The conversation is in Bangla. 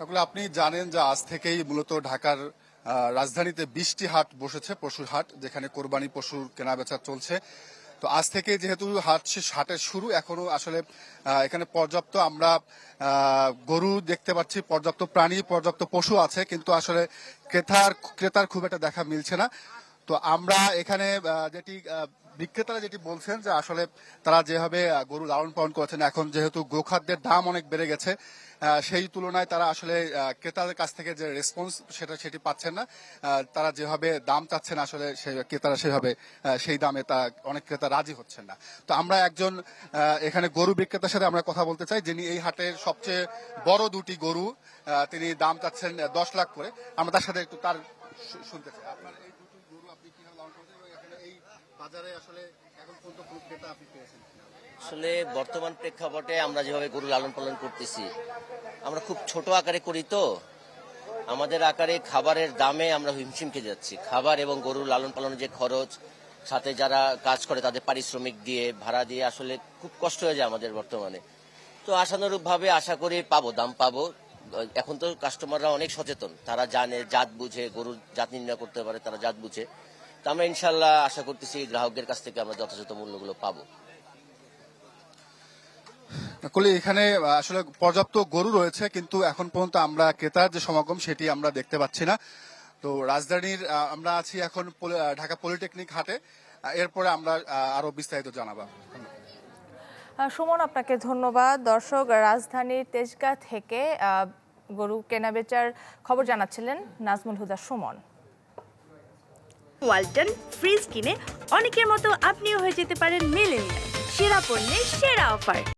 তাহলে আপনি জানেন যে আজ থেকেই মূলত ঢাকার রাজধানীতে বিশটি হাট বসেছে পশুর হাট যেখানে কোরবানি পশুর কেনাবেচা চলছে তো আজ থেকে যেহেতু হাট হাটের শুরু এখনো আসলে এখানে পর্যাপ্ত আমরা গরু দেখতে পাচ্ছি পর্যাপ্ত প্রাণী পর্যাপ্ত পশু আছে কিন্তু আসলে ক্রেতার ক্রেতার খুব একটা দেখা মিলছে না তো আমরা এখানে যেটি বিক্রেতারা যেটি বলছেন যে আসলে তারা যেভাবে গরু লালন পালন করেছেন এখন যেহেতু গোখাদ্যের দাম অনেক বেড়ে গেছে সেই তুলনায় তারা আসলে ক্রেতাদের কাছ থেকে যে রেসপন্স সেটা সেটি পাচ্ছেন না তারা যেভাবে দাম চাচ্ছেন আসলে ক্রেতারা সেভাবে সেই দামে তা অনেক ক্রেতা রাজি হচ্ছেন না তো আমরা একজন এখানে গরু বিক্রেতার সাথে আমরা কথা বলতে চাই যিনি এই হাটের সবচেয়ে বড় দুটি গরু তিনি দাম চাচ্ছেন দশ লাখ করে আমরা তার সাথে একটু তার শুনতে চাই আপনার আসলে বর্তমান প্রেক্ষাপটে আমরা যেভাবে গরু লালন পালন করতেছি আমরা খুব ছোট আকারে করি তো আমাদের আকারে খাবারের দামে আমরা হিমশিম খেয়ে যাচ্ছি খাবার এবং গরু লালন পালনের যে খরচ সাথে যারা কাজ করে তাদের পারিশ্রমিক দিয়ে ভাড়া দিয়ে আসলে খুব কষ্ট হয়ে যায় আমাদের বর্তমানে তো আশানুরূপভাবে আশা করি পাবো দাম পাবো এখন তো কাস্টমাররা অনেক সচেতন তারা জানে জাত বুঝে গরুর জাত নির্ণয় করতে পারে তারা জাত বুঝে তো আমরা ইনশাল্লাহ আশা করতেছি গ্রাহকদের কাছ থেকে আমরা যথাযথ মূল্যগুলো পাবো এখানে আসলে পর্যাপ্ত গরু রয়েছে কিন্তু এখন পর্যন্ত আমরা ক্রেতার যে সমাগম সেটি আমরা দেখতে পাচ্ছি না তো রাজধানীর আমরা আছি এখন ঢাকা পলিটেকনিক হাটে এরপরে আমরা আরো বিস্তারিত জানাবো সুমন আপনাকে ধন্যবাদ দর্শক রাজধানীর তেজগাঁ থেকে গরু কেনাবেচার খবর জানাচ্ছিলেন নাজমুল হুদা সুমন ওয়ালটন ফ্রিজ কিনে অনেকের মতো আপনিও হয়ে যেতে পারেন মেলেন সেরা পণ্যের সেরা অফার